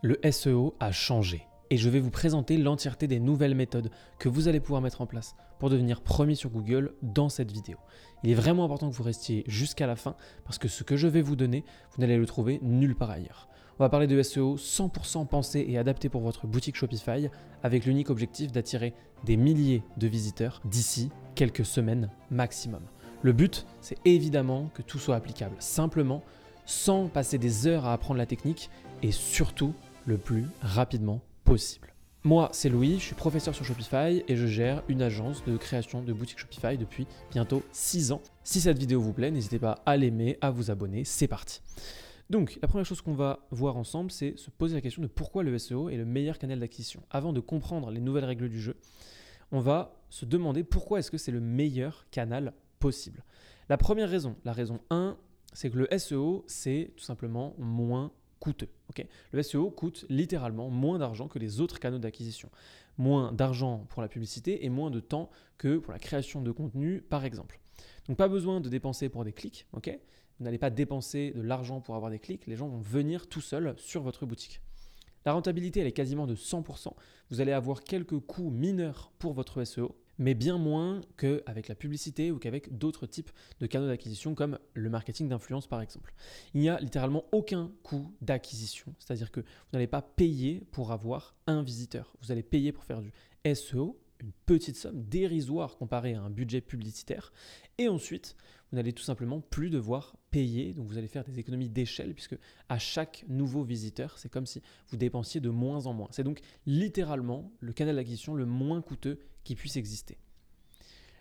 Le SEO a changé et je vais vous présenter l'entièreté des nouvelles méthodes que vous allez pouvoir mettre en place pour devenir premier sur Google dans cette vidéo. Il est vraiment important que vous restiez jusqu'à la fin parce que ce que je vais vous donner, vous n'allez le trouver nulle part ailleurs. On va parler de SEO 100% pensé et adapté pour votre boutique Shopify avec l'unique objectif d'attirer des milliers de visiteurs d'ici quelques semaines maximum. Le but, c'est évidemment que tout soit applicable simplement, sans passer des heures à apprendre la technique et surtout le plus rapidement possible. Moi, c'est Louis, je suis professeur sur Shopify et je gère une agence de création de boutique Shopify depuis bientôt 6 ans. Si cette vidéo vous plaît, n'hésitez pas à l'aimer, à vous abonner, c'est parti. Donc, la première chose qu'on va voir ensemble, c'est se poser la question de pourquoi le SEO est le meilleur canal d'acquisition. Avant de comprendre les nouvelles règles du jeu, on va se demander pourquoi est-ce que c'est le meilleur canal possible. La première raison, la raison 1, c'est que le SEO, c'est tout simplement moins coûteux. le SEO coûte littéralement moins d'argent que les autres canaux d'acquisition. Moins d'argent pour la publicité et moins de temps que pour la création de contenu, par exemple. Donc pas besoin de dépenser pour des clics, Vous n'allez pas dépenser de l'argent pour avoir des clics, les gens vont venir tout seuls sur votre boutique. La rentabilité, elle est quasiment de 100%. Vous allez avoir quelques coûts mineurs pour votre SEO, mais bien moins qu'avec la publicité ou qu'avec d'autres types de canaux d'acquisition comme le marketing d'influence par exemple. Il n'y a littéralement aucun coût d'acquisition, c'est-à-dire que vous n'allez pas payer pour avoir un visiteur, vous allez payer pour faire du SEO, une petite somme dérisoire comparée à un budget publicitaire, et ensuite vous n'allez tout simplement plus devoir payer, donc vous allez faire des économies d'échelle, puisque à chaque nouveau visiteur, c'est comme si vous dépensiez de moins en moins. C'est donc littéralement le canal d'acquisition le moins coûteux puisse exister.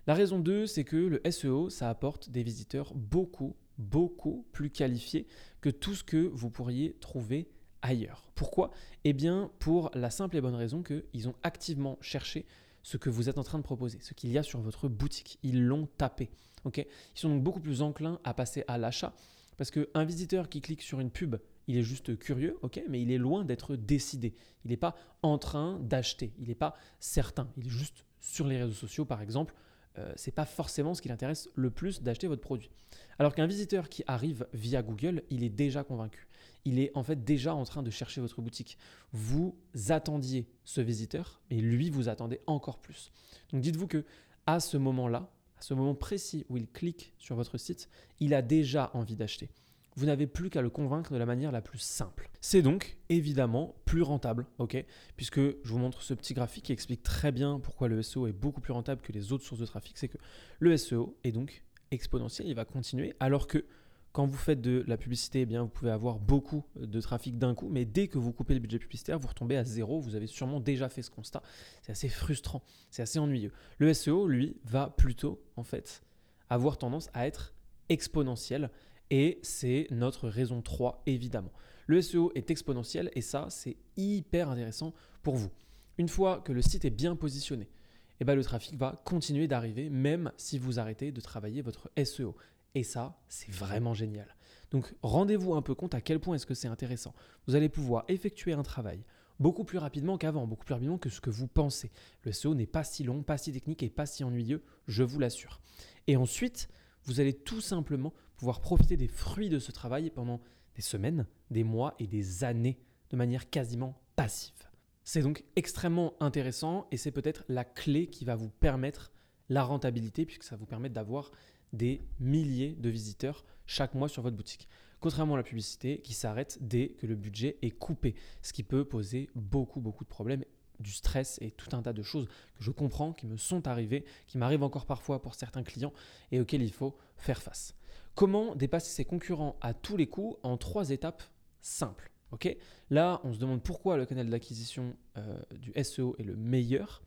La raison 2, c'est que le SEO, ça apporte des visiteurs beaucoup, beaucoup plus qualifiés que tout ce que vous pourriez trouver ailleurs. Pourquoi Eh bien, pour la simple et bonne raison qu'ils ont activement cherché ce que vous êtes en train de proposer, ce qu'il y a sur votre boutique. Ils l'ont tapé. ok Ils sont donc beaucoup plus enclins à passer à l'achat parce qu'un visiteur qui clique sur une pub, il est juste curieux, ok, mais il est loin d'être décidé. Il n'est pas en train d'acheter, il n'est pas certain, il est juste sur les réseaux sociaux par exemple, ce euh, c'est pas forcément ce qui l'intéresse le plus d'acheter votre produit. Alors qu'un visiteur qui arrive via Google, il est déjà convaincu. Il est en fait déjà en train de chercher votre boutique. Vous attendiez ce visiteur, mais lui vous attendait encore plus. Donc dites-vous que à ce moment-là, à ce moment précis où il clique sur votre site, il a déjà envie d'acheter vous n'avez plus qu'à le convaincre de la manière la plus simple. C'est donc évidemment plus rentable, ok Puisque je vous montre ce petit graphique qui explique très bien pourquoi le SEO est beaucoup plus rentable que les autres sources de trafic, c'est que le SEO est donc exponentiel, il va continuer, alors que quand vous faites de la publicité, eh bien, vous pouvez avoir beaucoup de trafic d'un coup, mais dès que vous coupez le budget publicitaire, vous retombez à zéro. Vous avez sûrement déjà fait ce constat. C'est assez frustrant, c'est assez ennuyeux. Le SEO, lui, va plutôt, en fait, avoir tendance à être exponentiel et c'est notre raison 3, évidemment. Le SEO est exponentiel et ça, c'est hyper intéressant pour vous. Une fois que le site est bien positionné, eh ben, le trafic va continuer d'arriver même si vous arrêtez de travailler votre SEO. Et ça, c'est vraiment génial. Donc rendez-vous un peu compte à quel point est-ce que c'est intéressant. Vous allez pouvoir effectuer un travail beaucoup plus rapidement qu'avant, beaucoup plus rapidement que ce que vous pensez. Le SEO n'est pas si long, pas si technique et pas si ennuyeux, je vous l'assure. Et ensuite, vous allez tout simplement pouvoir profiter des fruits de ce travail pendant des semaines, des mois et des années de manière quasiment passive. C'est donc extrêmement intéressant et c'est peut-être la clé qui va vous permettre la rentabilité puisque ça vous permet d'avoir des milliers de visiteurs chaque mois sur votre boutique. Contrairement à la publicité qui s'arrête dès que le budget est coupé, ce qui peut poser beaucoup beaucoup de problèmes du stress et tout un tas de choses que je comprends, qui me sont arrivées, qui m'arrivent encore parfois pour certains clients et auxquels il faut faire face. Comment dépasser ses concurrents à tous les coups en trois étapes simples Là, on se demande pourquoi le canal d'acquisition euh, du SEO est le meilleur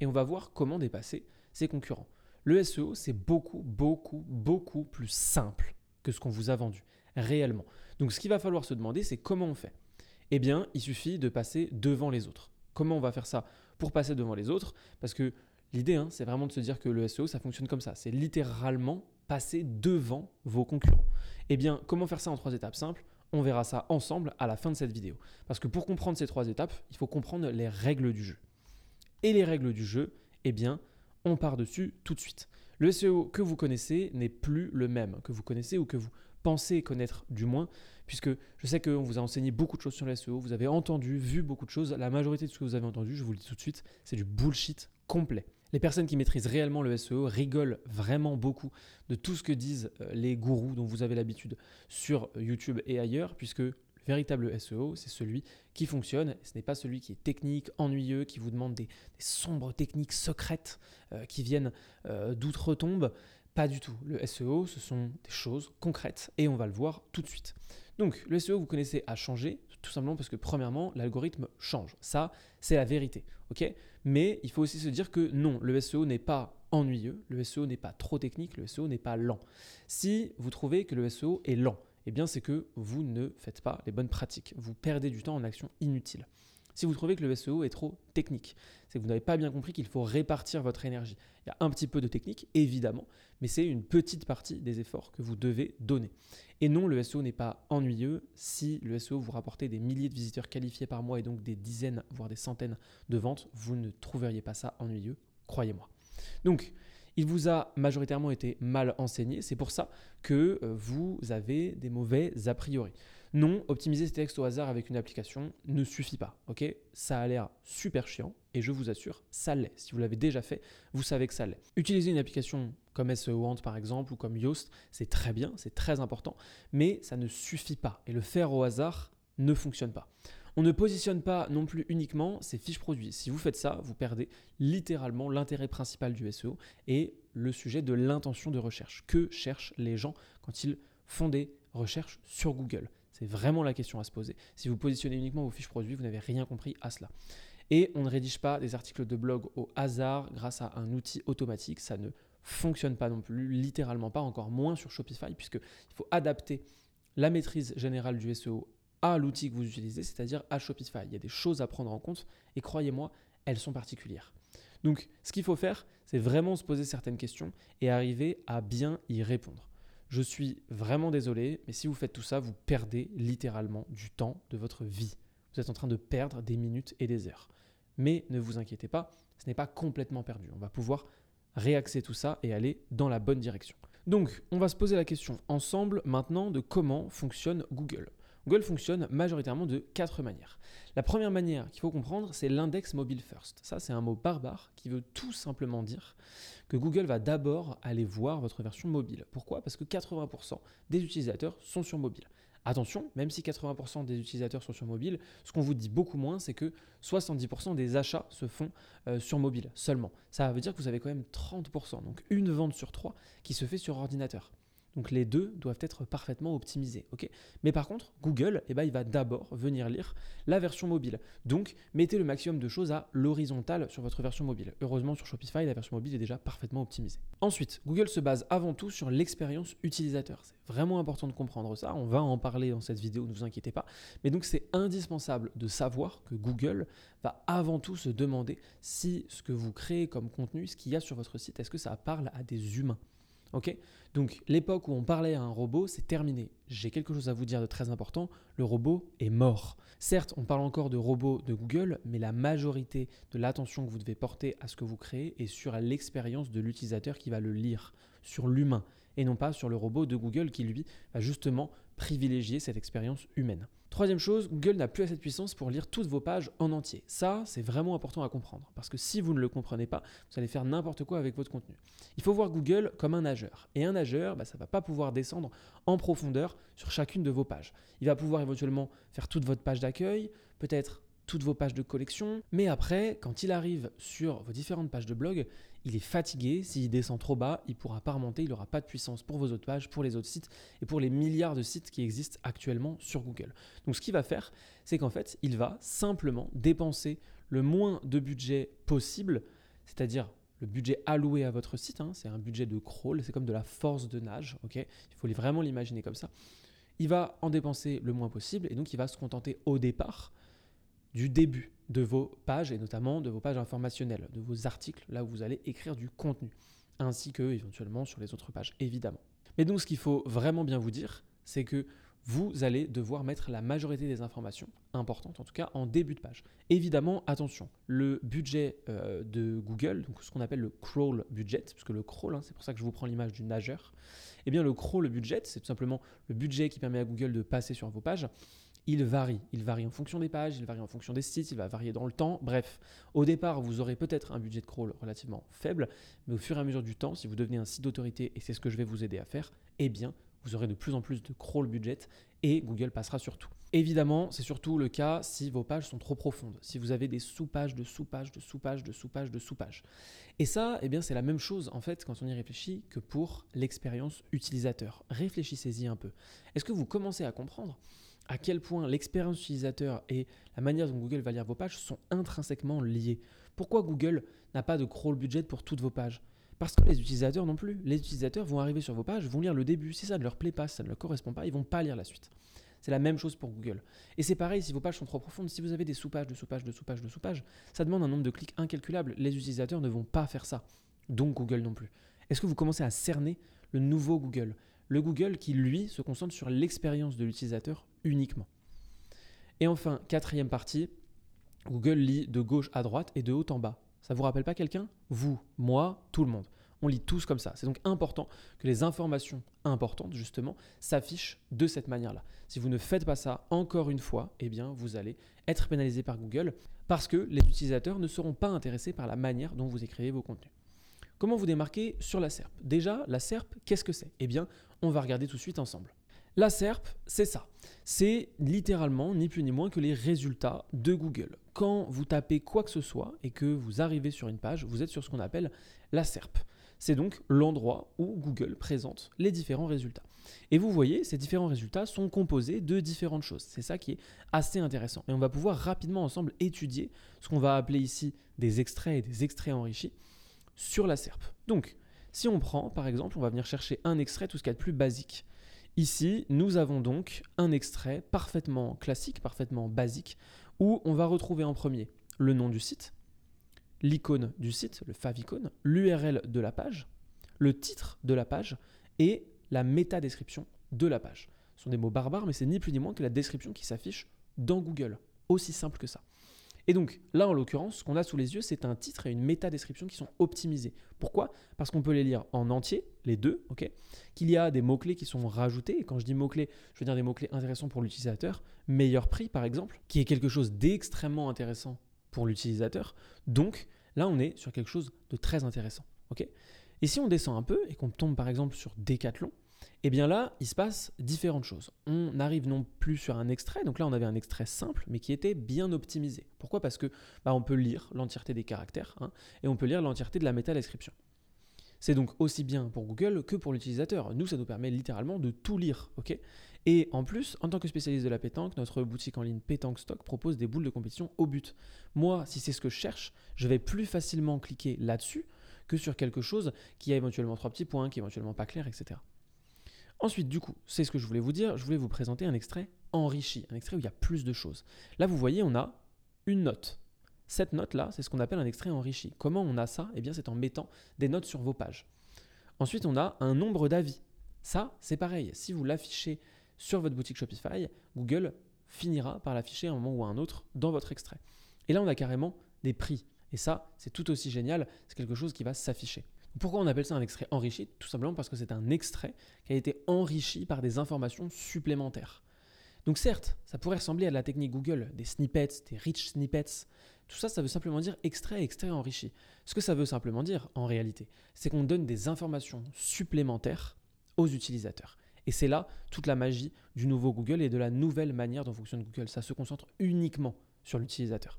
et on va voir comment dépasser ses concurrents. Le SEO, c'est beaucoup, beaucoup, beaucoup plus simple que ce qu'on vous a vendu, réellement. Donc ce qu'il va falloir se demander, c'est comment on fait Eh bien, il suffit de passer devant les autres. Comment on va faire ça pour passer devant les autres Parce que l'idée, hein, c'est vraiment de se dire que le SEO, ça fonctionne comme ça. C'est littéralement passer devant vos concurrents. Eh bien, comment faire ça en trois étapes simples On verra ça ensemble à la fin de cette vidéo. Parce que pour comprendre ces trois étapes, il faut comprendre les règles du jeu. Et les règles du jeu, eh bien, on part dessus tout de suite. Le SEO que vous connaissez n'est plus le même, que vous connaissez ou que vous pensez connaître du moins, puisque je sais qu'on vous a enseigné beaucoup de choses sur le SEO, vous avez entendu, vu beaucoup de choses, la majorité de ce que vous avez entendu, je vous le dis tout de suite, c'est du bullshit complet. Les personnes qui maîtrisent réellement le SEO rigolent vraiment beaucoup de tout ce que disent euh, les gourous dont vous avez l'habitude sur YouTube et ailleurs, puisque véritable SEO, c'est celui qui fonctionne. Ce n'est pas celui qui est technique, ennuyeux, qui vous demande des, sombres techniques secrètes euh, qui viennent euh, d'outre-tombe. Pas du tout. Le SEO, ce sont des choses concrètes et on va le voir tout de suite. Donc, le SEO, vous connaissez, a changé, tout simplement parce que, premièrement, l'algorithme change. Ça, c'est la vérité. ok Mais il faut aussi se dire que non, le SEO n'est pas ennuyeux, le SEO n'est pas trop technique, le SEO n'est pas lent. Si vous trouvez que le SEO est lent, eh bien c'est que vous ne faites pas les bonnes pratiques. Vous perdez du temps en actions inutiles. Si vous trouvez que le SEO est trop technique, c'est que vous n'avez pas bien compris qu'il faut répartir votre énergie. Il y a un petit peu de technique, évidemment, mais c'est une petite partie des efforts que vous devez donner. Et non, le SEO n'est pas ennuyeux. Si le SEO vous rapportait des milliers de visiteurs qualifiés par mois et donc des dizaines, voire des centaines de ventes, vous ne trouveriez pas ça ennuyeux, croyez-moi. Donc, il vous a majoritairement été mal enseigné, c'est pour ça que euh, vous avez des mauvais a priori. Non, optimiser ce texte au hasard avec une application ne suffit pas, ok Ça a l'air super chiant, et je vous assure, ça l'est. Si vous l'avez déjà fait, vous savez que ça l'est. Utiliser une application comme SEOant par exemple, ou comme Yoast, c'est très bien, c'est très important, mais ça ne suffit pas, et le faire au hasard ne fonctionne pas. On ne positionne pas non plus uniquement ces fiches produits. Si vous faites ça, vous perdez littéralement l'intérêt principal du SEO et le sujet de l'intention de recherche. Que cherchent les gens quand ils font des recherches sur Google C'est vraiment la question à se poser. Si vous positionnez uniquement vos fiches produits, vous n'avez rien compris à cela. Et on ne rédige pas des articles de blog au hasard grâce à un outil automatique. Ça ne fonctionne pas non plus, littéralement pas, encore moins sur Shopify, puisqu'il faut adapter la maîtrise générale du SEO à l'outil que vous utilisez, c'est-à-dire à Shopify. Il y a des choses à prendre en compte et croyez-moi, elles sont particulières. Donc ce qu'il faut faire, c'est vraiment se poser certaines questions et arriver à bien y répondre. Je suis vraiment désolé, mais si vous faites tout ça, vous perdez littéralement du temps de votre vie. Vous êtes en train de perdre des minutes et des heures. Mais ne vous inquiétez pas, ce n'est pas complètement perdu. On va pouvoir réaxer tout ça et aller dans la bonne direction. Donc, on va se poser la question ensemble maintenant de comment fonctionne Google. Google fonctionne majoritairement de quatre manières. La première manière qu'il faut comprendre, c'est l'index mobile first. Ça, c'est un mot barbare qui veut tout simplement dire que Google va d'abord aller voir votre version mobile. Pourquoi Parce que 80% des utilisateurs sont sur mobile. Attention, même si 80% des utilisateurs sont sur mobile, ce qu'on vous dit beaucoup moins, c'est que 70% des achats se font euh, sur mobile seulement. Ça veut dire que vous avez quand même 30%, donc une vente sur trois qui se fait sur ordinateur. Donc les deux doivent être parfaitement optimisés. ok Mais par contre, Google, eh ben, il va d'abord venir lire la version mobile. Donc mettez le maximum de choses à l'horizontale sur votre version mobile. Heureusement, sur Shopify, la version mobile est déjà parfaitement optimisée. Ensuite, Google se base avant tout sur l'expérience utilisateur. C'est vraiment important de comprendre ça. On va en parler dans cette vidéo, ne vous inquiétez pas. Mais donc c'est indispensable de savoir que Google va avant tout se demander si ce que vous créez comme contenu, ce qu'il y a sur votre site, est-ce que ça parle à des humains donc l'époque où on parlait à un robot, c'est terminé. J'ai quelque chose à vous dire de très important, le robot est mort. Certes, on parle encore de robot de Google, mais la majorité de l'attention que vous devez porter à ce que vous créez est sur l'expérience de l'utilisateur qui va le lire, sur l'humain, et non pas sur le robot de Google qui lui va justement privilégier cette expérience humaine. Troisième chose, Google n'a plus assez de puissance pour lire toutes vos pages en entier. Ça, c'est vraiment important à comprendre, parce que si vous ne le comprenez pas, vous allez faire n'importe quoi avec votre contenu. Il faut voir Google comme un nageur, et un nageur, bah, ça ne va pas pouvoir descendre en profondeur sur chacune de vos pages. Il va pouvoir éventuellement faire toute votre page d'accueil, peut-être toutes vos pages de collection, mais après, quand il arrive sur vos différentes pages de blog, il est fatigué, s'il descend trop bas, il pourra pas remonter, il n'aura pas de puissance pour vos autres pages, pour les autres sites et pour les milliards de sites qui existent actuellement sur Google. Donc ce qu'il va faire, c'est qu'en fait, il va simplement dépenser le moins de budget possible, c'est-à-dire le budget alloué à votre site, hein, c'est un budget de crawl, c'est comme de la force de nage, ok Il faut vraiment l'imaginer comme ça. Il va en dépenser le moins possible et donc il va se contenter au départ du début de vos pages et notamment de vos pages informationnelles, de vos articles, là où vous allez écrire du contenu, ainsi que éventuellement sur les autres pages, évidemment. Mais donc ce qu'il faut vraiment bien vous dire, c'est que vous allez devoir mettre la majorité des informations importantes, en tout cas en début de page. Évidemment, attention, le budget euh, de Google, donc ce qu'on appelle le crawl budget, puisque le crawl, hein, c'est pour ça que je vous prends l'image du nageur, eh bien le crawl budget, c'est tout simplement le budget qui permet à Google de passer sur vos pages, il varie. Il varie en fonction des pages, il varie en fonction des sites, il va varier dans le temps. Bref, au départ, vous aurez peut-être un budget de crawl relativement faible, mais au fur et à mesure du temps, si vous devenez un site d'autorité, et c'est ce que je vais vous aider à faire, eh bien, vous aurez de plus en plus de crawl budget et Google passera sur tout. Évidemment, c'est surtout le cas si vos pages sont trop profondes, si vous avez des sous-pages de sous-pages de sous-pages de sous-pages de sous-pages. Et ça, eh bien, c'est la même chose en fait quand on y réfléchit que pour l'expérience utilisateur. Réfléchissez-y un peu. Est-ce que vous commencez à comprendre à quel point l'expérience utilisateur et la manière dont Google va lire vos pages sont intrinsèquement liées Pourquoi Google n'a pas de crawl budget pour toutes vos pages Parce que les utilisateurs non plus. Les utilisateurs vont arriver sur vos pages, vont lire le début. Si ça ne leur plaît pas, ça ne leur correspond pas, ils vont pas lire la suite. C'est la même chose pour Google. Et c'est pareil si vos pages sont trop profondes, si vous avez des sous-pages, de sous-pages, de sous-pages, de sous-pages, ça demande un nombre de clics incalculable. Les utilisateurs ne vont pas faire ça. Donc Google non plus. Est-ce que vous commencez à cerner le nouveau Google le Google qui, lui, se concentre sur l'expérience de l'utilisateur uniquement. Et enfin, quatrième partie, Google lit de gauche à droite et de haut en bas. Ça vous rappelle pas quelqu'un Vous, moi, tout le monde. On lit tous comme ça. C'est donc important que les informations importantes, justement, s'affichent de cette manière-là. Si vous ne faites pas ça, encore une fois, eh bien, vous allez être pénalisé par Google parce que les utilisateurs ne seront pas intéressés par la manière dont vous écrivez vos contenus. Comment vous démarquer sur la SERP Déjà, la SERP, qu'est-ce que c'est Eh bien, on va regarder tout de suite ensemble. La SERP, c'est ça. C'est littéralement ni plus ni moins que les résultats de Google. Quand vous tapez quoi que ce soit et que vous arrivez sur une page, vous êtes sur ce qu'on appelle la SERP. C'est donc l'endroit où Google présente les différents résultats. Et vous voyez, ces différents résultats sont composés de différentes choses. C'est ça qui est assez intéressant. Et on va pouvoir rapidement ensemble étudier ce qu'on va appeler ici des extraits et des extraits enrichis sur la SERP. Donc, si on prend, par exemple, on va venir chercher un extrait, tout ce qu'il y a de plus basique. Ici, nous avons donc un extrait parfaitement classique, parfaitement basique, où on va retrouver en premier le nom du site, l'icône du site, le favicon, l'URL de la page, le titre de la page et la métadescription de la page. Ce sont des mots barbares, mais c'est ni plus ni moins que la description qui s'affiche dans Google. Aussi simple que ça. Et donc là, en l'occurrence, ce qu'on a sous les yeux, c'est un titre et une méta-description qui sont optimisés. Pourquoi Parce qu'on peut les lire en entier, les deux, ok qu'il y a des mots-clés qui sont rajoutés. Et quand je dis mots-clés, je veux dire des mots-clés intéressants pour l'utilisateur. Meilleur prix, par exemple, qui est quelque chose d'extrêmement intéressant pour l'utilisateur. Donc là, on est sur quelque chose de très intéressant, ok et si on descend un peu et qu'on tombe par exemple sur Decathlon, et eh bien là, il se passe différentes choses. On arrive non plus sur un extrait, donc là on avait un extrait simple, mais qui était bien optimisé. Pourquoi Parce que bah, on peut lire l'entièreté des caractères, hein, et on peut lire l'entièreté de la métadescription. C'est donc aussi bien pour Google que pour l'utilisateur. Nous, ça nous permet littéralement de tout lire, Et en plus, en tant que spécialiste de la pétanque, notre boutique en ligne Pétanque Stock propose des boules de compétition au but. Moi, si c'est ce que je cherche, je vais plus facilement cliquer là-dessus que sur quelque chose qui a éventuellement trois petits points, qui est éventuellement pas clair, etc. Ensuite, du coup, c'est ce que je voulais vous dire, je voulais vous présenter un extrait enrichi, un extrait où il y a plus de choses. Là, vous voyez, on a une note. Cette note-là, c'est ce qu'on appelle un extrait enrichi. Comment on a ça Eh bien, c'est en mettant des notes sur vos pages. Ensuite, on a un nombre d'avis. Ça, c'est pareil. Si vous l'affichez sur votre boutique Shopify, Google finira par l'afficher à un moment ou à un autre dans votre extrait. Et là, on a carrément des prix. Et ça, c'est tout aussi génial. C'est quelque chose qui va s'afficher. Pourquoi on appelle ça un extrait enrichi Tout simplement parce que c'est un extrait qui a été enrichi par des informations supplémentaires. Donc certes, ça pourrait ressembler à la technique Google, des snippets, des rich snippets. Tout ça, ça veut simplement dire extrait, extrait enrichi. Ce que ça veut simplement dire, en réalité, c'est qu'on donne des informations supplémentaires aux utilisateurs. Et c'est là toute la magie du nouveau Google et de la nouvelle manière dont fonctionne Google. Ça se concentre uniquement sur l'utilisateur.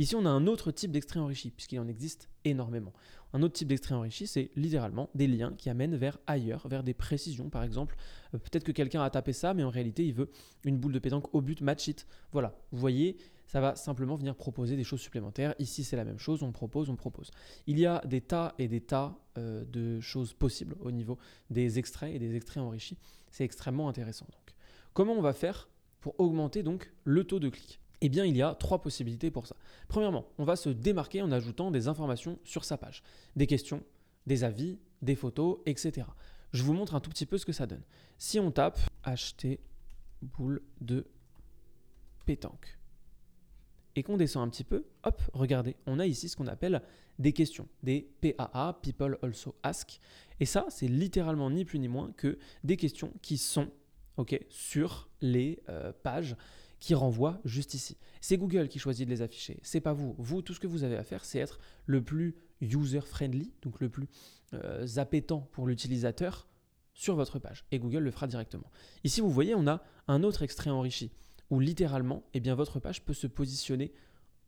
Ici, on a un autre type d'extrait enrichi, puisqu'il en existe énormément. Un autre type d'extrait enrichi, c'est littéralement des liens qui amènent vers ailleurs, vers des précisions, par exemple. Euh, peut-être que quelqu'un a tapé ça, mais en réalité, il veut une boule de pétanque au but match it. Voilà, vous voyez, ça va simplement venir proposer des choses supplémentaires. Ici, c'est la même chose, on propose, on propose. Il y a des tas et des tas euh, de choses possibles au niveau des extraits et des extraits enrichis. C'est extrêmement intéressant. Donc, comment on va faire pour augmenter donc le taux de clic eh bien, il y a trois possibilités pour ça. Premièrement, on va se démarquer en ajoutant des informations sur sa page, des questions, des avis, des photos, etc. Je vous montre un tout petit peu ce que ça donne. Si on tape acheter boule de pétanque et qu'on descend un petit peu, hop, regardez, on a ici ce qu'on appelle des questions, des PAA, People Also Ask. Et ça, c'est littéralement ni plus ni moins que des questions qui sont ok, sur les euh, pages qui renvoie juste ici. C'est Google qui choisit de les afficher, c'est pas vous. Vous, tout ce que vous avez à faire, c'est être le plus user-friendly, donc le plus euh, appétant pour l'utilisateur sur votre page. Et Google le fera directement. Ici, vous voyez, on a un autre extrait enrichi où littéralement, eh bien, votre page peut se positionner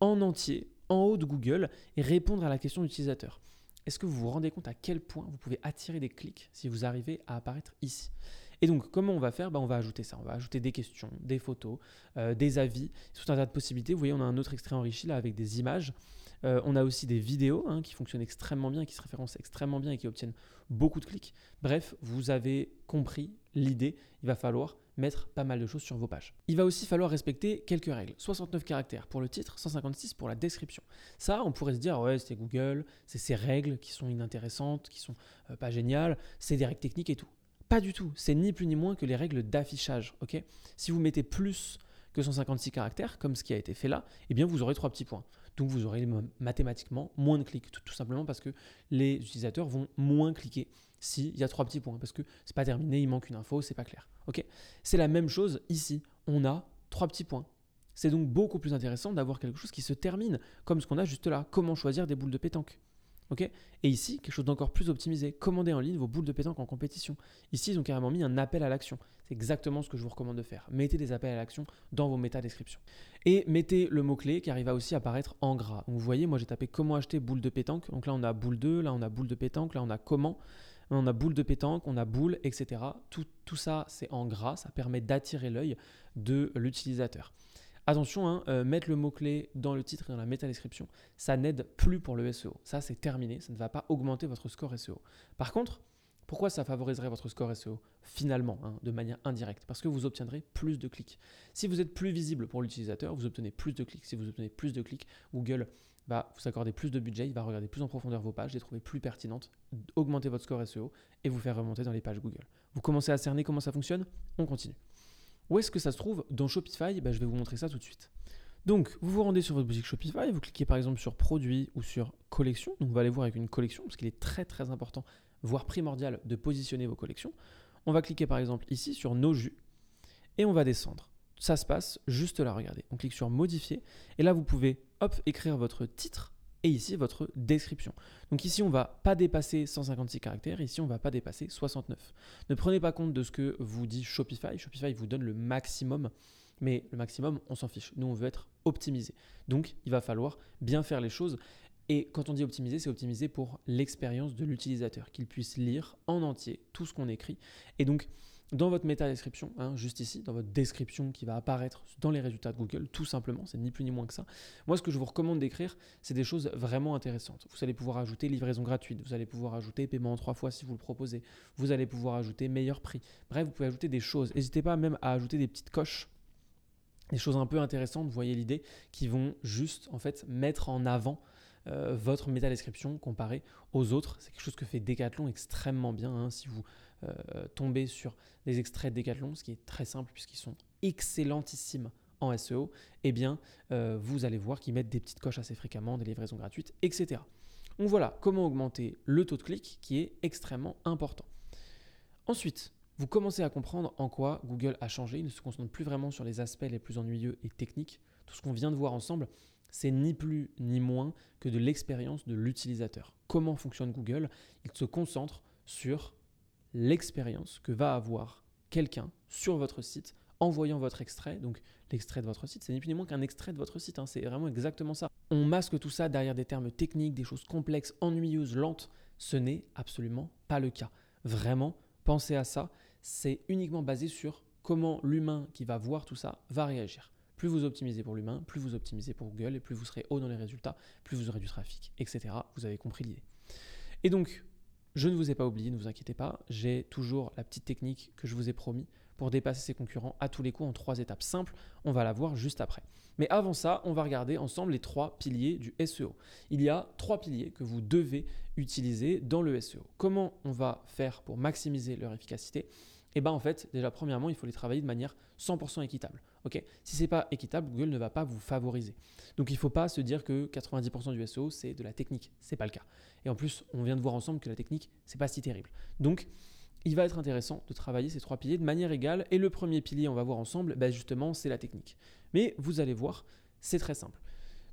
en entier, en haut de Google et répondre à la question d'utilisateur. Est-ce que vous vous rendez compte à quel point vous pouvez attirer des clics si vous arrivez à apparaître ici et donc, comment on va faire bah, On va ajouter ça. On va ajouter des questions, des photos, euh, des avis, tout un tas de possibilités. Vous voyez, on a un autre extrait enrichi là avec des images. Euh, on a aussi des vidéos hein, qui fonctionnent extrêmement bien, qui se référencent extrêmement bien et qui obtiennent beaucoup de clics. Bref, vous avez compris l'idée. Il va falloir mettre pas mal de choses sur vos pages. Il va aussi falloir respecter quelques règles. 69 caractères pour le titre, 156 pour la description. Ça, on pourrait se dire, ouais, c'est Google, c'est ces règles qui sont inintéressantes, qui sont euh, pas géniales, c'est des règles techniques et tout. Pas du tout. C'est ni plus ni moins que les règles d'affichage. Ok si vous mettez plus que 156 caractères, comme ce qui a été fait là, eh bien vous aurez trois petits points. Donc vous aurez mathématiquement moins de clics, tout, simplement parce que les utilisateurs vont moins cliquer s'il y a trois petits points, parce que c'est pas terminé, il manque une info, c'est pas clair. Ok C'est la même chose ici. On a trois petits points. C'est donc beaucoup plus intéressant d'avoir quelque chose qui se termine, comme ce qu'on a juste là. Comment choisir des boules de pétanque et ici, quelque chose d'encore plus optimisé, commandez en ligne vos boules de pétanque en compétition. Ici, ils ont carrément mis un appel à l'action. C'est exactement ce que je vous recommande de faire. Mettez des appels à l'action dans vos méta-descriptions. Et mettez le mot-clé qui arrive à aussi apparaître en gras. Donc vous voyez, moi j'ai tapé comment acheter boules de pétanque. Donc là on a boule 2, là on a boule de pétanque, là on a comment, on a boule de pétanque, on a boule, etc. Tout, tout ça c'est en gras, ça permet d'attirer l'œil de l'utilisateur. Attention, hein, euh, mettre le mot-clé dans le titre et dans la description. ça n'aide plus pour le SEO. Ça, c'est terminé, ça ne va pas augmenter votre score SEO. Par contre, pourquoi ça favoriserait votre score SEO finalement, hein, de manière indirecte Parce que vous obtiendrez plus de clics. Si vous êtes plus visible pour l'utilisateur, vous obtenez plus de clics. Si vous obtenez plus de clics, Google va vous accorder plus de budget, il va regarder plus en profondeur vos pages, les trouver plus pertinentes, augmenter votre score SEO et vous faire remonter dans les pages Google. Vous commencez à cerner comment ça fonctionne On continue. Où est-ce que ça se trouve dans Shopify bah, Je vais vous montrer ça tout de suite. Donc, vous vous rendez sur votre boutique Shopify, vous cliquez par exemple sur produits ou sur collection. Donc, on va aller voir avec une collection, parce qu'il est très très important, voire primordial, de positionner vos collections. On va cliquer par exemple ici sur nos jus et on va descendre. Ça se passe juste là, regardez. On clique sur modifier et là, vous pouvez, hop, écrire votre titre et ici votre description. Donc ici on va pas dépasser 156 caractères, ici on va pas dépasser 69. Ne prenez pas compte de ce que vous dit Shopify, Shopify vous donne le maximum, mais le maximum on s'en fiche, nous on veut être optimisé. Donc il va falloir bien faire les choses et quand on dit optimiser, c'est optimiser pour l'expérience de l'utilisateur, qu'il puisse lire en entier tout ce qu'on écrit. Et donc dans votre méta description, hein, juste ici, dans votre description qui va apparaître dans les résultats de Google, tout simplement, c'est ni plus ni moins que ça. Moi, ce que je vous recommande d'écrire, c'est des choses vraiment intéressantes. Vous allez pouvoir ajouter livraison gratuite, vous allez pouvoir ajouter paiement en trois fois si vous le proposez, vous allez pouvoir ajouter meilleur prix. Bref, vous pouvez ajouter des choses. N'hésitez pas même à ajouter des petites coches des choses un peu intéressantes, vous voyez l'idée, qui vont juste en fait mettre en avant euh, votre méta description comparée aux autres. C'est quelque chose que fait Decathlon extrêmement bien. Hein. Si vous euh, euh, tomber sur des extraits Decathlon, ce qui est très simple puisqu'ils sont excellentissimes en SEO, eh bien, euh, vous allez voir qu'ils mettent des petites coches assez fréquemment, des livraisons gratuites, etc. Donc voilà comment augmenter le taux de clic qui est extrêmement important. Ensuite, vous commencez à comprendre en quoi Google a changé. Il ne se concentre plus vraiment sur les aspects les plus ennuyeux et techniques. Tout ce qu'on vient de voir ensemble, c'est ni plus ni moins que de l'expérience de l'utilisateur. Comment fonctionne Google Il se concentre sur l'expérience que va avoir quelqu'un sur votre site en voyant votre extrait. Donc l'extrait de votre site, c'est ni plus ni moins qu'un extrait de votre site, hein. c'est vraiment exactement ça. On masque tout ça derrière des termes techniques, des choses complexes, ennuyeuses, lentes. Ce n'est absolument pas le cas. Vraiment, pensez à ça, c'est uniquement basé sur comment l'humain qui va voir tout ça va réagir. Plus vous optimisez pour l'humain, plus vous optimisez pour Google, et plus vous serez haut dans les résultats, plus vous aurez du trafic, etc. Vous avez compris l'idée. Et donc, je ne vous ai pas oublié, ne vous inquiétez pas, j'ai toujours la petite technique que je vous ai promis pour dépasser ses concurrents à tous les coups en trois étapes simples, on va la voir juste après. Mais avant ça, on va regarder ensemble les trois piliers du SEO. Il y a trois piliers que vous devez utiliser dans le SEO. Comment on va faire pour maximiser leur efficacité eh bien, en fait, déjà premièrement, il faut les travailler de manière 100% équitable. Ok, si c'est pas équitable, Google ne va pas vous favoriser. Donc il ne faut pas se dire que 90% du SEO c'est de la technique, c'est pas le cas. Et en plus, on vient de voir ensemble que la technique c'est pas si terrible. Donc il va être intéressant de travailler ces trois piliers de manière égale. Et le premier pilier, on va voir ensemble, ben justement, c'est la technique. Mais vous allez voir, c'est très simple.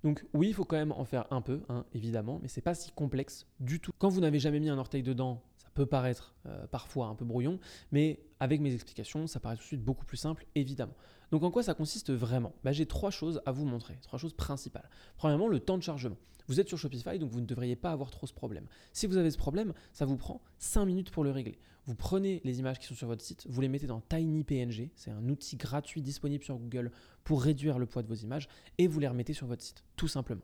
Donc oui, il faut quand même en faire un peu, hein, évidemment, mais c'est pas si complexe du tout. Quand vous n'avez jamais mis un orteil dedans peut paraître euh, parfois un peu brouillon, mais avec mes explications, ça paraît tout de suite beaucoup plus simple, évidemment. Donc en quoi ça consiste vraiment bah, J'ai trois choses à vous montrer, trois choses principales. Premièrement, le temps de chargement. Vous êtes sur Shopify, donc vous ne devriez pas avoir trop ce problème. Si vous avez ce problème, ça vous prend cinq minutes pour le régler. Vous prenez les images qui sont sur votre site, vous les mettez dans TinyPNG, c'est un outil gratuit disponible sur Google pour réduire le poids de vos images, et vous les remettez sur votre site, tout simplement.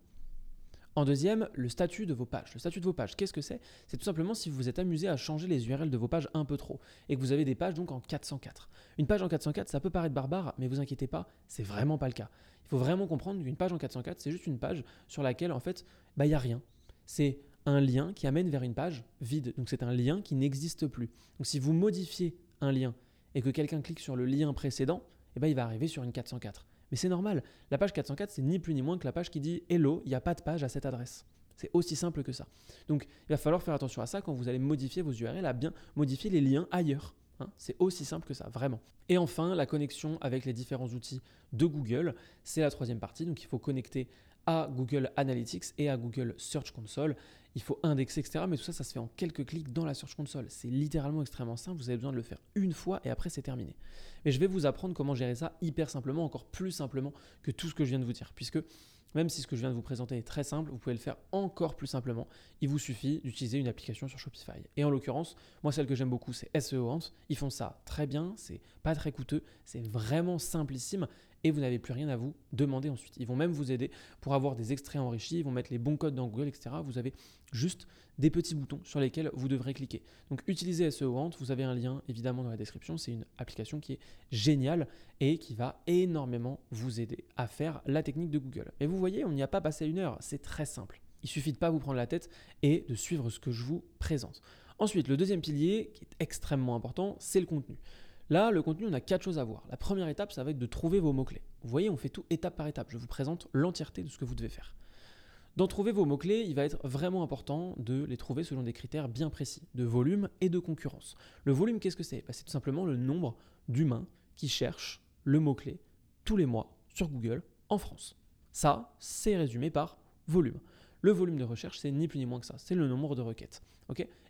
En deuxième, le statut de vos pages. Le statut de vos pages, qu'est-ce que c'est C'est tout simplement si vous vous êtes amusé à changer les URL de vos pages un peu trop et que vous avez des pages donc en 404. Une page en 404, ça peut paraître barbare, mais vous inquiétez pas, c'est vraiment pas le cas. Il faut vraiment comprendre qu'une page en 404, c'est juste une page sur laquelle en fait, bah il y a rien. C'est un lien qui amène vers une page vide. Donc c'est un lien qui n'existe plus. Donc si vous modifiez un lien et que quelqu'un clique sur le lien précédent, eh ben, il va arriver sur une 404. Mais c'est normal, la page 404, c'est ni plus ni moins que la page qui dit Hello, il n'y a pas de page à cette adresse. C'est aussi simple que ça. Donc il va falloir faire attention à ça quand vous allez modifier vos URL, à bien modifier les liens ailleurs. Hein. c'est aussi simple que ça, vraiment. Et enfin, la connexion avec les différents outils de Google, c'est la troisième partie. Donc il faut connecter à Google Analytics et à Google Search Console il faut indexer, etc. Mais tout ça, ça se fait en quelques clics dans la Search Console. C'est littéralement extrêmement simple, vous avez besoin de le faire une fois et après c'est terminé. Mais je vais vous apprendre comment gérer ça hyper simplement, encore plus simplement que tout ce que je viens de vous dire, puisque même si ce que je viens de vous présenter est très simple, vous pouvez le faire encore plus simplement. Il vous suffit d'utiliser une application sur Shopify. Et en l'occurrence, moi celle que j'aime beaucoup, c'est SEO Ils font ça très bien, c'est pas très coûteux, c'est vraiment simplissime et vous n'avez plus rien à vous demander ensuite. Ils vont même vous aider pour avoir des extraits enrichis, ils vont mettre les bons codes dans Google, etc. Vous avez juste des petits boutons sur lesquels vous devrez cliquer. Donc utilisez SEO Hunt. vous avez un lien évidemment dans la description, c'est une application qui est géniale et qui va énormément vous aider à faire la technique de Google. Et vous voyez, on n'y a pas passé une heure, c'est très simple. Il suffit de pas vous prendre la tête et de suivre ce que je vous présente. Ensuite, le deuxième pilier qui est extrêmement important, c'est le contenu. Là, le contenu, on a quatre choses à voir. La première étape, ça va être de trouver vos mots-clés. Vous voyez, on fait tout étape par étape. Je vous présente l'entièreté de ce que vous devez faire. Dans trouver vos mots-clés, il va être vraiment important de les trouver selon des critères bien précis, de volume et de concurrence. Le volume, qu'est-ce que c'est bah, C'est tout simplement le nombre d'humains qui cherchent le mot-clé tous les mois sur Google en France. Ça, c'est résumé par volume. Le volume de recherche, c'est ni plus ni moins que ça, c'est le nombre de requêtes.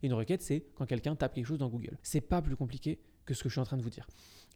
une requête, c'est quand quelqu'un tape quelque chose dans Google. C'est pas plus compliqué que ce que je suis en train de vous dire.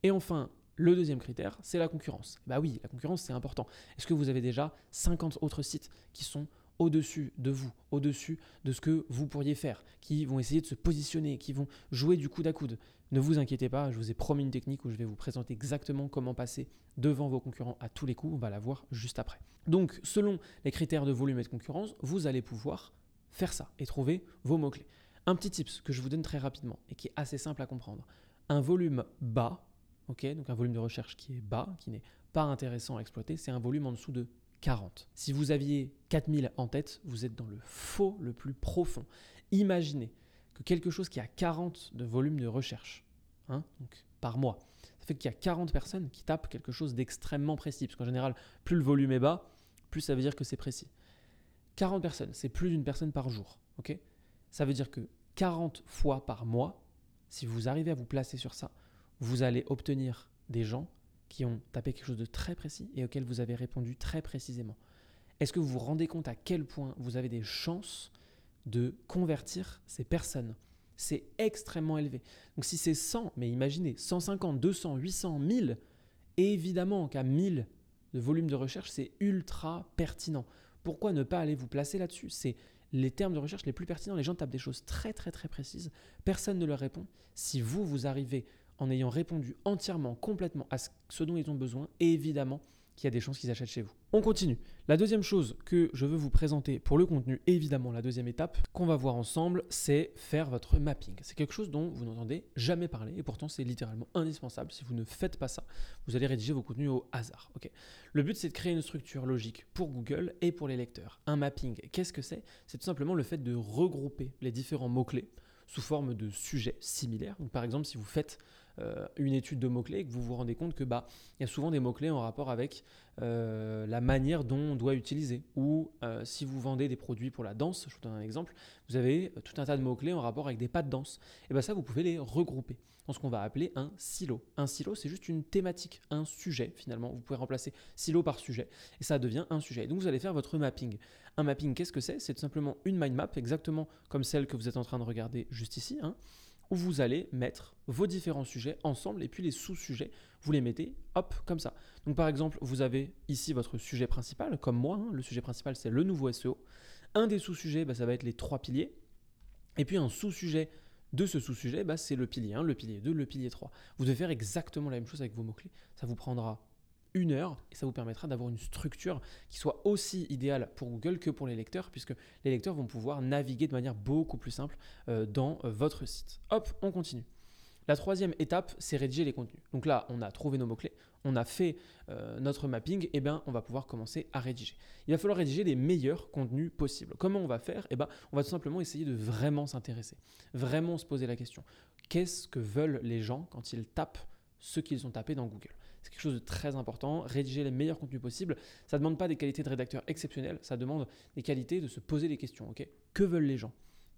Et enfin, le deuxième critère, c'est la concurrence. Bah oui, la concurrence, c'est important. Est-ce que vous avez déjà 50 autres sites qui sont au-dessus de vous, au-dessus de ce que vous pourriez faire, qui vont essayer de se positionner, qui vont jouer du coude à coude. Ne vous inquiétez pas, je vous ai promis une technique où je vais vous présenter exactement comment passer devant vos concurrents à tous les coups, on va la voir juste après. Donc, selon les critères de volume et de concurrence, vous allez pouvoir faire ça et trouver vos mots-clés. Un petit tips que je vous donne très rapidement et qui est assez simple à comprendre. Un volume bas, okay, donc un volume de recherche qui est bas, qui n'est pas intéressant à exploiter, c'est un volume en dessous de 40. Si vous aviez 4000 en tête, vous êtes dans le faux le plus profond. Imaginez que quelque chose qui a 40 de volume de recherche, hein, donc par mois, ça fait qu'il y a 40 personnes qui tapent quelque chose d'extrêmement précis, parce qu'en général, plus le volume est bas, plus ça veut dire que c'est précis. 40 personnes, c'est plus d'une personne par jour, ok Ça veut dire que 40 fois par mois, si vous arrivez à vous placer sur ça, vous allez obtenir des gens qui ont tapé quelque chose de très précis et auxquels vous avez répondu très précisément. Est-ce que vous vous rendez compte à quel point vous avez des chances de convertir ces personnes C'est extrêmement élevé. Donc si c'est 100, mais imaginez 150, 200, 800, 1000, évidemment qu'à 1000 de volume de recherche, c'est ultra pertinent. Pourquoi ne pas aller vous placer là-dessus les termes de recherche les plus pertinents. Les gens tapent des choses très très très précises, personne ne leur répond. Si vous, vous arrivez en ayant répondu entièrement, complètement à ce dont ils ont besoin, évidemment, qu'il y a des chances qu'ils achètent chez vous. On continue. La deuxième chose que je veux vous présenter pour le contenu, évidemment la deuxième étape qu'on va voir ensemble, c'est faire votre mapping. C'est quelque chose dont vous n'entendez jamais parler et pourtant c'est littéralement indispensable. Si vous ne faites pas ça, vous allez rédiger vos contenus au hasard. Ok. Le but c'est de créer une structure logique pour Google et pour les lecteurs. Un mapping, qu'est-ce que c'est C'est tout simplement le fait de regrouper les différents mots-clés sous forme de sujets similaires. par exemple, si vous faites euh, une étude de mots-clés que vous vous rendez compte que bah il y a souvent des mots-clés en rapport avec euh, la manière dont on doit utiliser. Ou euh, si vous vendez des produits pour la danse, je vous donne un exemple, vous avez tout un tas de mots-clés en rapport avec des pas de danse. Et bien bah, ça, vous pouvez les regrouper dans ce qu'on va appeler un silo. Un silo, c'est juste une thématique, un sujet finalement. Vous pouvez remplacer silo par sujet et ça devient un sujet. Et donc vous allez faire votre mapping. Un mapping, qu'est-ce que c'est C'est simplement une mind map, exactement comme celle que vous êtes en train de regarder juste ici. Hein où vous allez mettre vos différents sujets ensemble et puis les sous-sujets, vous les mettez, hop, comme ça. Donc par exemple, vous avez ici votre sujet principal, comme moi, hein. le sujet principal c'est le nouveau SEO. Un des sous-sujets, bah, ça va être les trois piliers. Et puis un sous-sujet de ce sous-sujet, bah, c'est le pilier 1, le pilier 2, le pilier 3. Vous devez faire exactement la même chose avec vos mots-clés. Ça vous prendra une heure et ça vous permettra d'avoir une structure qui soit aussi idéale pour Google que pour les lecteurs puisque les lecteurs vont pouvoir naviguer de manière beaucoup plus simple euh, dans euh, votre site. Hop, on continue. La troisième étape, c'est rédiger les contenus. Donc là, on a trouvé nos mots-clés, on a fait euh, notre mapping, et bien on va pouvoir commencer à rédiger. Il va falloir rédiger les meilleurs contenus possibles. Comment on va faire Eh bien, on va tout simplement essayer de vraiment s'intéresser, vraiment se poser la question. Qu'est-ce que veulent les gens quand ils tapent ce qu'ils ont tapé dans Google c'est quelque chose de très important. Rédiger les meilleurs contenus possibles, ça ne demande pas des qualités de rédacteur exceptionnelles, ça demande des qualités de se poser des questions. ok que veulent les gens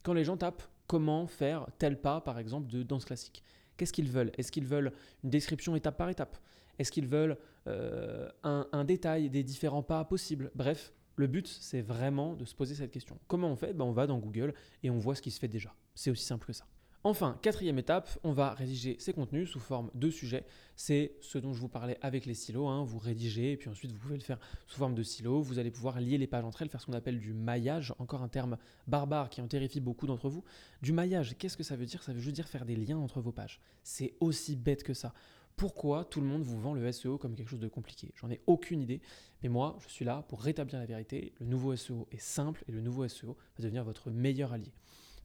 Quand les gens tapent comment faire tel pas, par exemple, de danse classique, Qu'est-ce qu'ils veulent Est-ce qu'ils veulent une description étape par étape Est-ce qu'ils veulent euh, un, détail des différents pas possibles Bref, le but, c'est vraiment de se poser cette question. Comment on fait ben, On va dans Google et on voit ce qui se fait déjà. C'est aussi simple que ça. Enfin, quatrième étape, on va rédiger ces contenus sous forme de sujets. C'est ce dont je vous parlais avec les silos. Hein. Vous rédigez et puis ensuite vous pouvez le faire sous forme de silos. Vous allez pouvoir lier les pages entre elles, faire ce qu'on appelle du maillage, encore un terme barbare qui en terrifie beaucoup d'entre vous. Du maillage, qu'est-ce que ça veut dire Ça veut juste dire faire des liens entre vos pages. C'est aussi bête que ça. Pourquoi tout le monde vous vend le SEO comme quelque chose de compliqué J'en ai aucune idée, mais moi, je suis là pour rétablir la vérité. Le nouveau SEO est simple et le nouveau SEO va devenir votre meilleur allié.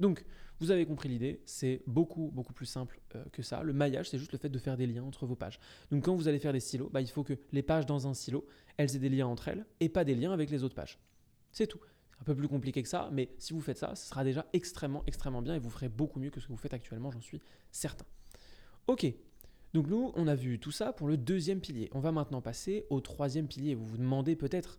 Donc, vous avez compris l'idée, c'est beaucoup, beaucoup plus simple euh, que ça. Le maillage, c'est juste le fait de faire des liens entre vos pages. Donc, quand vous allez faire des silos, bah, il faut que les pages dans un silo, elles aient des liens entre elles et pas des liens avec les autres pages. C'est tout. un peu plus compliqué que ça, mais si vous faites ça, ce sera déjà extrêmement, extrêmement bien et vous ferez beaucoup mieux que ce que vous faites actuellement, j'en suis certain. Ok, donc nous, on a vu tout ça pour le deuxième pilier. On va maintenant passer au troisième pilier. Vous vous demandez peut-être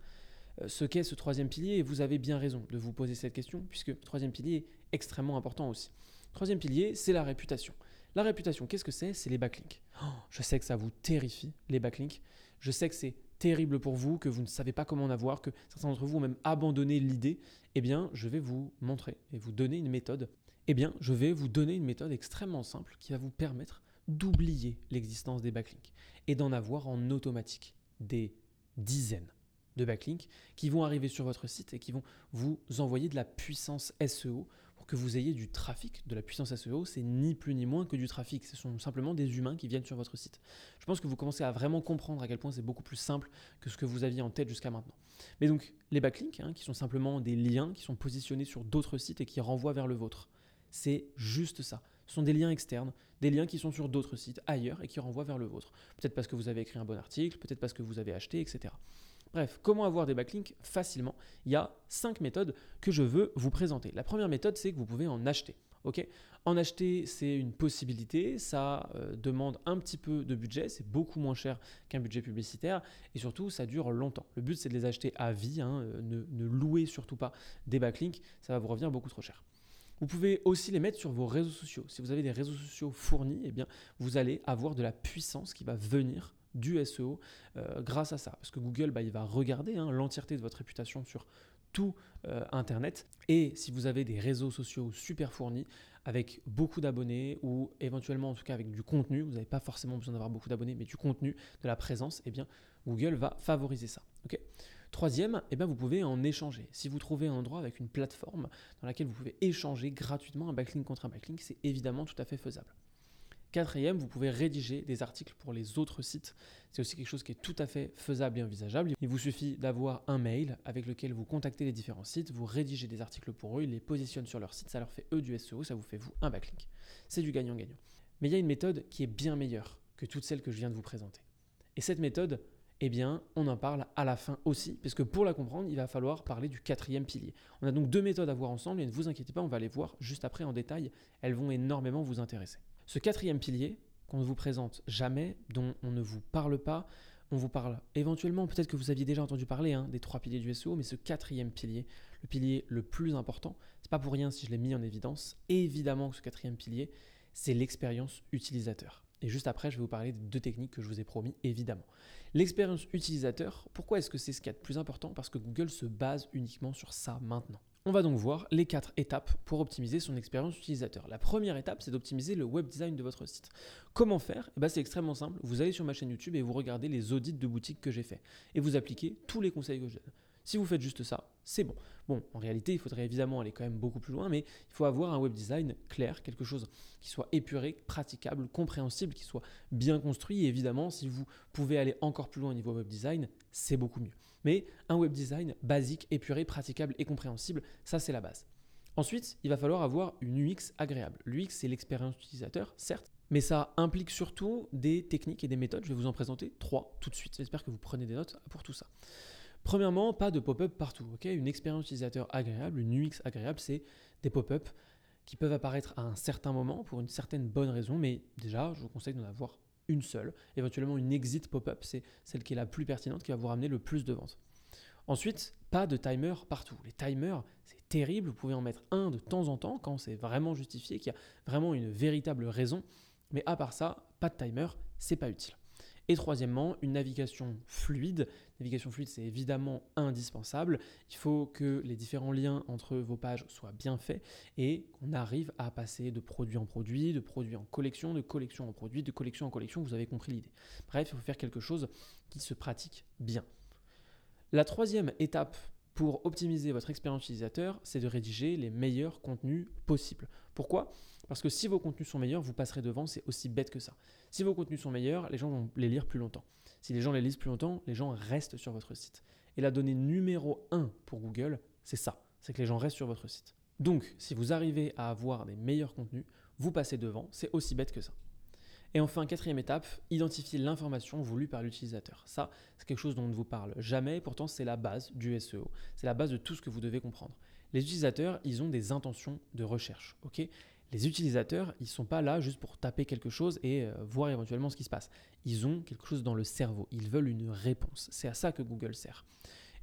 euh, ce qu'est ce troisième pilier et vous avez bien raison de vous poser cette question puisque le troisième pilier extrêmement important aussi. Troisième pilier, c'est la réputation. La réputation, qu'est-ce que c'est C'est les backlinks. Oh, je sais que ça vous terrifie, les backlinks. Je sais que c'est terrible pour vous, que vous ne savez pas comment en avoir, que certains d'entre vous ont même abandonné l'idée. Eh bien, je vais vous montrer et vous donner une méthode. Eh bien, je vais vous donner une méthode extrêmement simple qui va vous permettre d'oublier l'existence des backlinks et d'en avoir en automatique des dizaines de backlinks qui vont arriver sur votre site et qui vont vous envoyer de la puissance SEO pour que vous ayez du trafic. De la puissance SEO, c'est ni plus ni moins que du trafic. Ce sont simplement des humains qui viennent sur votre site. Je pense que vous commencez à vraiment comprendre à quel point c'est beaucoup plus simple que ce que vous aviez en tête jusqu'à maintenant. Mais donc, les backlinks, hein, qui sont simplement des liens qui sont positionnés sur d'autres sites et qui renvoient vers le vôtre. C'est juste ça. Ce sont des liens externes, des liens qui sont sur d'autres sites ailleurs et qui renvoient vers le vôtre. Peut-être parce que vous avez écrit un bon article, peut-être parce que vous avez acheté, etc. Bref, comment avoir des backlinks facilement Il y a cinq méthodes que je veux vous présenter. La première méthode, c'est que vous pouvez en acheter. en acheter, c'est une possibilité, ça euh, demande un petit peu de budget, c'est beaucoup moins cher qu'un budget publicitaire, et surtout, ça dure longtemps. Le but, c'est de les acheter à vie, hein, euh, ne, louez surtout pas des backlinks, ça va vous revenir beaucoup trop cher. Vous pouvez aussi les mettre sur vos réseaux sociaux. Si vous avez des réseaux sociaux fournis, eh bien, vous allez avoir de la puissance qui va venir du SEO euh, grâce à ça. Parce que Google, bah, il va regarder hein, l'entièreté de votre réputation sur tout euh, Internet. Et si vous avez des réseaux sociaux super fournis, avec beaucoup d'abonnés, ou éventuellement en tout cas avec du contenu, vous n'avez pas forcément besoin d'avoir beaucoup d'abonnés, mais du contenu, de la présence, eh bien Google va favoriser ça. Troisième, et eh bien, vous pouvez en échanger. Si vous trouvez un endroit avec une plateforme dans laquelle vous pouvez échanger gratuitement un backlink contre un backlink, c'est évidemment tout à fait faisable. Quatrième, vous pouvez rédiger des articles pour les autres sites. C'est aussi quelque chose qui est tout à fait faisable et envisageable. Il vous suffit d'avoir un mail avec lequel vous contactez les différents sites, vous rédigez des articles pour eux, ils les positionnent sur leur site, ça leur fait eux du SEO, ça vous fait vous un backlink. C'est du gagnant-gagnant. Mais il y a une méthode qui est bien meilleure que toutes celles que je viens de vous présenter. Et cette méthode, eh bien, on en parle à la fin aussi, parce que pour la comprendre, il va falloir parler du quatrième pilier. On a donc deux méthodes à voir ensemble, et ne vous inquiétez pas, on va les voir juste après en détail, elles vont énormément vous intéresser. Ce quatrième pilier, qu'on ne vous présente jamais, dont on ne vous parle pas, on vous parle éventuellement, peut-être que vous aviez déjà entendu parler hein, des trois piliers du SEO, mais ce quatrième pilier, le pilier le plus important, c'est pas pour rien si je l'ai mis en évidence, évidemment que ce quatrième pilier, c'est l'expérience utilisateur. Et juste après, je vais vous parler des deux techniques que je vous ai promis, évidemment. L'expérience utilisateur, pourquoi est-ce que c'est ce qu'il y a de plus important Parce que Google se base uniquement sur ça maintenant. On va donc voir les quatre étapes pour optimiser son expérience utilisateur. La première étape, c'est d'optimiser le web design de votre site. Comment faire eh ben, C'est extrêmement simple. Vous allez sur ma chaîne YouTube et vous regardez les audits de boutique que j'ai fait. Et vous appliquez tous les conseils que je donne. Si vous faites juste ça, c'est bon. Bon, en réalité, il faudrait évidemment aller quand même beaucoup plus loin, mais il faut avoir un web design clair, quelque chose qui soit épuré, praticable, compréhensible, qui soit bien construit. Et évidemment, si vous pouvez aller encore plus loin au niveau web design, c'est beaucoup mieux. Mais un web design basique, épuré, praticable et compréhensible, ça c'est la base. Ensuite, il va falloir avoir une UX agréable. L'UX, c'est l'expérience utilisateur, certes, mais ça implique surtout des techniques et des méthodes. Je vais vous en présenter trois tout de suite. J'espère que vous prenez des notes pour tout ça. Premièrement, pas de pop-up partout. ok une expérience utilisateur agréable, une UX agréable, c'est des pop-up qui peuvent apparaître à un certain moment pour une certaine bonne raison, mais déjà, je vous conseille d'en avoir une seule. Éventuellement, une exit pop-up, c'est celle qui est la plus pertinente, qui va vous ramener le plus de ventes. Ensuite, pas de timer partout. Les timers, c'est terrible, vous pouvez en mettre un de temps en temps quand c'est vraiment justifié, qu'il y a vraiment une véritable raison. Mais à part ça, pas de timer, c'est pas utile. Et troisièmement, une navigation fluide. Navigation fluide, c'est évidemment indispensable. Il faut que les différents liens entre vos pages soient bien faits et qu'on arrive à passer de produit en produit, de produit en collection, de collection en produit, de collection en collection. Vous avez compris l'idée. Bref, il faut faire quelque chose qui se pratique bien. La troisième étape pour optimiser votre expérience utilisateur, c'est de rédiger les meilleurs contenus possibles. Pourquoi parce que si vos contenus sont meilleurs, vous passerez devant, c'est aussi bête que ça. Si vos contenus sont meilleurs, les gens vont les lire plus longtemps. Si les gens les lisent plus longtemps, les gens restent sur votre site. Et la donnée numéro 1 pour Google, c'est ça, c'est que les gens restent sur votre site. Donc, si vous arrivez à avoir des meilleurs contenus, vous passez devant, c'est aussi bête que ça. Et enfin, quatrième étape, identifier l'information voulue par l'utilisateur. Ça, c'est quelque chose dont on ne vous parle jamais, pourtant c'est la base du SEO. C'est la base de tout ce que vous devez comprendre. Les utilisateurs, ils ont des intentions de recherche, ok les utilisateurs, ils ne sont pas là juste pour taper quelque chose et euh, voir éventuellement ce qui se passe. Ils ont quelque chose dans le cerveau, ils veulent une réponse. C'est à ça que Google sert.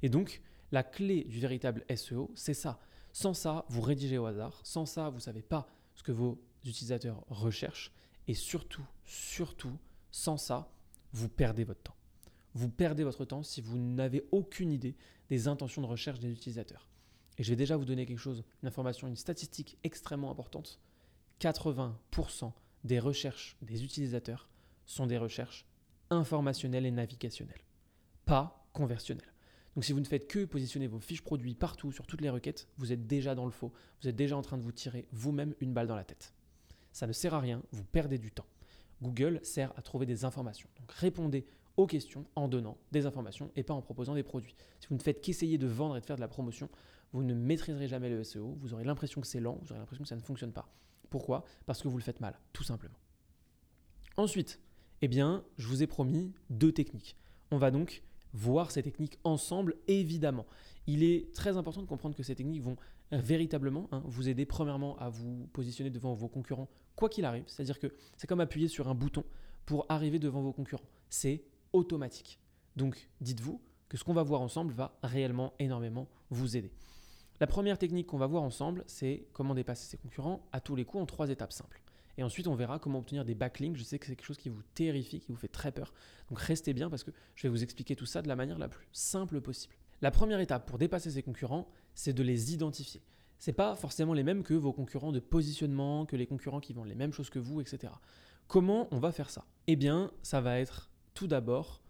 Et donc, la clé du véritable SEO, c'est ça. Sans ça, vous rédigez au hasard, sans ça, vous ne savez pas ce que vos utilisateurs recherchent et surtout, surtout, sans ça, vous perdez votre temps. Vous perdez votre temps si vous n'avez aucune idée des intentions de recherche des utilisateurs. Et je vais déjà vous donner quelque chose, une information, une statistique extrêmement importante. 80% des recherches des utilisateurs sont des recherches informationnelles et navigationnelles, pas conversionnelles. Donc si vous ne faites que positionner vos fiches produits partout sur toutes les requêtes, vous êtes déjà dans le faux, vous êtes déjà en train de vous tirer vous-même une balle dans la tête. Ça ne sert à rien, vous perdez du temps. Google sert à trouver des informations. Donc répondez aux questions en donnant des informations et pas en proposant des produits. Si vous ne faites qu'essayer de vendre et de faire de la promotion, vous ne maîtriserez jamais le SEO, vous aurez l'impression que c'est lent, vous aurez l'impression que ça ne fonctionne pas. Pourquoi Parce que vous le faites mal, tout simplement. Ensuite, eh bien, je vous ai promis deux techniques. On va donc voir ces techniques ensemble, évidemment. Il est très important de comprendre que ces techniques vont véritablement hein, vous aider premièrement à vous positionner devant vos concurrents, quoi qu'il arrive. C'est-à-dire que c'est comme appuyer sur un bouton pour arriver devant vos concurrents. C'est automatique. Donc dites-vous que ce qu'on va voir ensemble va réellement énormément vous aider. La première technique qu'on va voir ensemble, c'est comment dépasser ses concurrents à tous les coups en trois étapes simples. Et ensuite, on verra comment obtenir des backlinks. Je sais que c'est quelque chose qui vous terrifie, qui vous fait très peur. Donc restez bien parce que je vais vous expliquer tout ça de la manière la plus simple possible. La première étape pour dépasser ses concurrents, c'est de les identifier. n'est pas forcément les mêmes que vos concurrents de positionnement, que les concurrents qui vendent les mêmes choses que vous, etc. Comment on va faire ça Eh bien, ça va être tout d'abord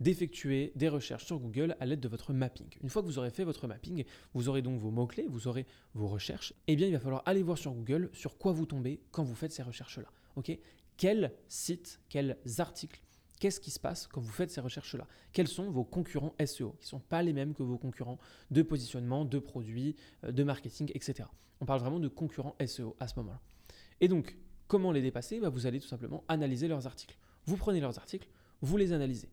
d'effectuer des recherches sur Google à l'aide de votre mapping. Une fois que vous aurez fait votre mapping, vous aurez donc vos mots-clés, vous aurez vos recherches, et eh bien il va falloir aller voir sur Google sur quoi vous tombez quand vous faites ces recherches-là. Ok Quels sites, quels articles Qu'est-ce qui se passe quand vous faites ces recherches-là Quels sont vos concurrents SEO qui ne sont pas les mêmes que vos concurrents de positionnement, de produits, euh, de marketing, etc. On parle vraiment de concurrents SEO à ce moment-là. Et donc, comment les dépasser bah, Vous allez tout simplement analyser leurs articles. Vous prenez leurs articles, vous les analysez.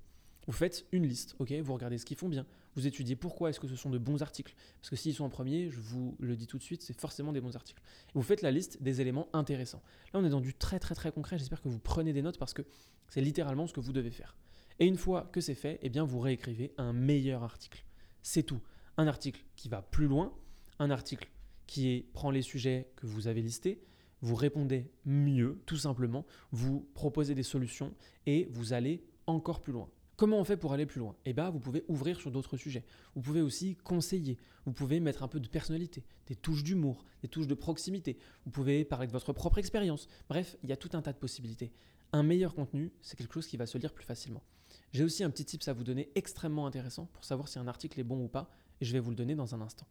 Vous faites une liste, ok Vous regardez ce qu'ils font bien, vous étudiez pourquoi est-ce que ce sont de bons articles. Parce que s'ils sont en premier, je vous le dis tout de suite, c'est forcément des bons articles. Vous faites la liste des éléments intéressants. Là, on est dans du très très très concret. J'espère que vous prenez des notes parce que c'est littéralement ce que vous devez faire. Et une fois que c'est fait, eh bien, vous réécrivez un meilleur article. C'est tout. Un article qui va plus loin, un article qui prend les sujets que vous avez listés, vous répondez mieux, tout simplement, vous proposez des solutions et vous allez encore plus loin. Comment on fait pour aller plus loin Eh bien, vous pouvez ouvrir sur d'autres sujets. Vous pouvez aussi conseiller. Vous pouvez mettre un peu de personnalité, des touches d'humour, des touches de proximité. Vous pouvez parler de votre propre expérience. Bref, il y a tout un tas de possibilités. Un meilleur contenu, c'est quelque chose qui va se lire plus facilement. J'ai aussi un petit tips à vous donner extrêmement intéressant pour savoir si un article est bon ou pas, et je vais vous le donner dans un instant.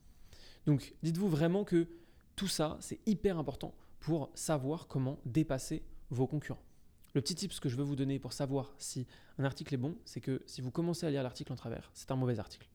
Donc, dites-vous vraiment que tout ça, c'est hyper important pour savoir comment dépasser vos concurrents. Le petit tips que je veux vous donner pour savoir si un article est bon, c'est que si vous commencez à lire l'article en travers, c'est un mauvais article.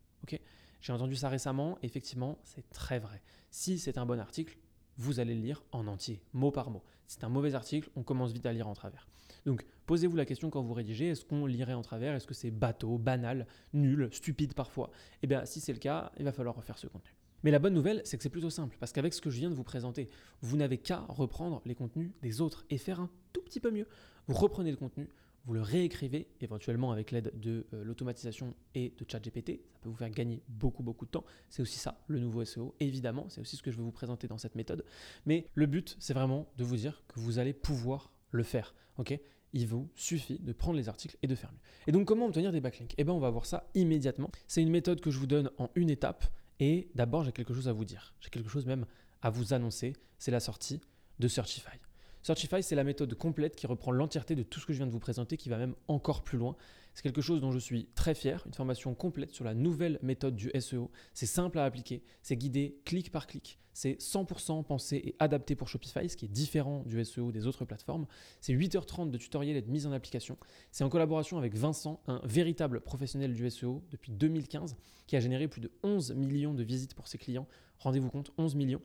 J'ai entendu ça récemment, effectivement, c'est très vrai. Si c'est un bon article, vous allez le lire en entier, mot par mot. Si C'est un mauvais article, on commence vite à lire en travers. Donc, posez-vous la question quand vous rédigez, est-ce qu'on lirait en travers Est-ce que c'est bateau, banal, nul, stupide parfois Eh bien, si c'est le cas, il va falloir refaire ce contenu. Mais la bonne nouvelle, c'est que c'est plutôt simple, parce qu'avec ce que je viens de vous présenter, vous n'avez qu'à reprendre les contenus des autres et faire un tout petit peu mieux. Vous reprenez le contenu, vous le réécrivez, éventuellement avec l'aide de euh, l'automatisation et de ChatGPT. Ça peut vous faire gagner beaucoup, beaucoup de temps. C'est aussi ça, le nouveau SEO, évidemment. C'est aussi ce que je vais vous présenter dans cette méthode. Mais le but, c'est vraiment de vous dire que vous allez pouvoir le faire. ok il vous suffit de prendre les articles et de faire mieux. Et donc comment obtenir des backlinks Eh bien on va voir ça immédiatement. C'est une méthode que je vous donne en une étape. Et d'abord, j'ai quelque chose à vous dire. J'ai quelque chose même à vous annoncer. C'est la sortie de Searchify. Searchify, c'est la méthode complète qui reprend l'entièreté de tout ce que je viens de vous présenter, qui va même encore plus loin. C'est quelque chose dont je suis très fier, une formation complète sur la nouvelle méthode du SEO. C'est simple à appliquer, c'est guidé clic par clic, c'est 100% pensé et adapté pour Shopify, ce qui est différent du SEO des autres plateformes. C'est 8h30 de tutoriel et de mise en application. C'est en collaboration avec Vincent, un véritable professionnel du SEO depuis 2015, qui a généré plus de 11 millions de visites pour ses clients. Rendez-vous compte, 11 millions.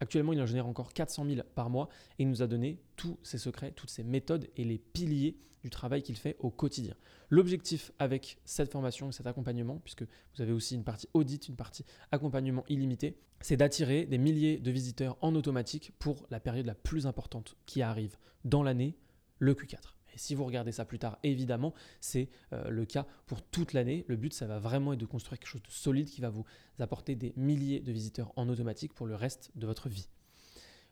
Actuellement, il en génère encore 400 000 par mois et il nous a donné tous ses secrets, toutes ses méthodes et les piliers du travail qu'il fait au quotidien. L'objectif avec cette formation, cet accompagnement, puisque vous avez aussi une partie audit, une partie accompagnement illimité, c'est d'attirer des milliers de visiteurs en automatique pour la période la plus importante qui arrive dans l'année, le Q4. Et si vous regardez ça plus tard, évidemment, c'est euh, le cas pour toute l'année. Le but, ça va vraiment être de construire quelque chose de solide qui va vous apporter des milliers de visiteurs en automatique pour le reste de votre vie.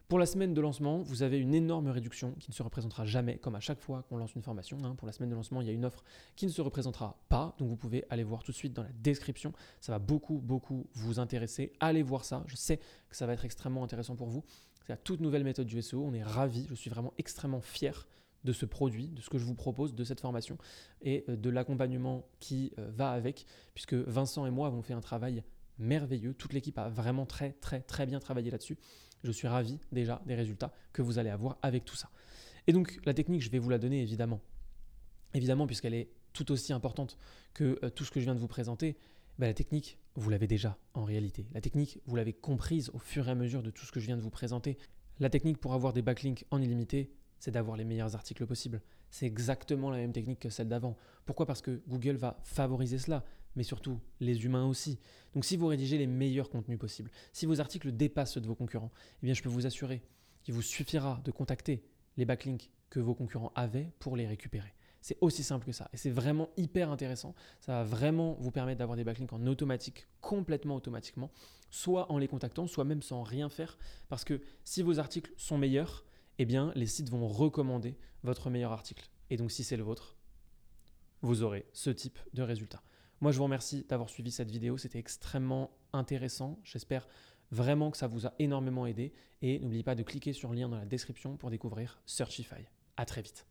Pour la semaine de lancement, vous avez une énorme réduction qui ne se représentera jamais, comme à chaque fois qu'on lance une formation. Hein. pour la semaine de lancement, il y a une offre qui ne se représentera pas, donc vous pouvez aller voir tout de suite dans la description. Ça va beaucoup, beaucoup vous intéresser. Allez voir ça, je sais que ça va être extrêmement intéressant pour vous. C'est la toute nouvelle méthode du SEO, on est ravis, je suis vraiment extrêmement fier de ce produit, de ce que je vous propose, de cette formation et euh, de l'accompagnement qui euh, va avec, puisque Vincent et moi avons fait un travail merveilleux. Toute l'équipe a vraiment très très très bien travaillé là-dessus. Je suis ravi déjà des résultats que vous allez avoir avec tout ça. Et donc la technique, je vais vous la donner évidemment. Évidemment, puisqu'elle est tout aussi importante que euh, tout ce que je viens de vous présenter, bah, la technique, vous l'avez déjà en réalité. La technique, vous l'avez comprise au fur et à mesure de tout ce que je viens de vous présenter. La technique pour avoir des backlinks en illimité, c'est d'avoir les meilleurs articles possibles. C'est exactement la même technique que celle d'avant. Pourquoi Parce que Google va favoriser cela, mais surtout les humains aussi. Donc si vous rédigez les meilleurs contenus possibles, si vos articles dépassent ceux de vos concurrents, eh bien je peux vous assurer qu'il vous suffira de contacter les backlinks que vos concurrents avaient pour les récupérer. C'est aussi simple que ça. Et c'est vraiment hyper intéressant. Ça va vraiment vous permettre d'avoir des backlinks en automatique, complètement automatiquement, soit en les contactant, soit même sans rien faire. Parce que si vos articles sont meilleurs, eh bien, les sites vont recommander votre meilleur article. Et donc, si c'est le vôtre, vous aurez ce type de résultat. Moi, je vous remercie d'avoir suivi cette vidéo. C'était extrêmement intéressant. J'espère vraiment que ça vous a énormément aidé. Et n'oubliez pas de cliquer sur le lien dans la description pour découvrir Searchify. À très vite.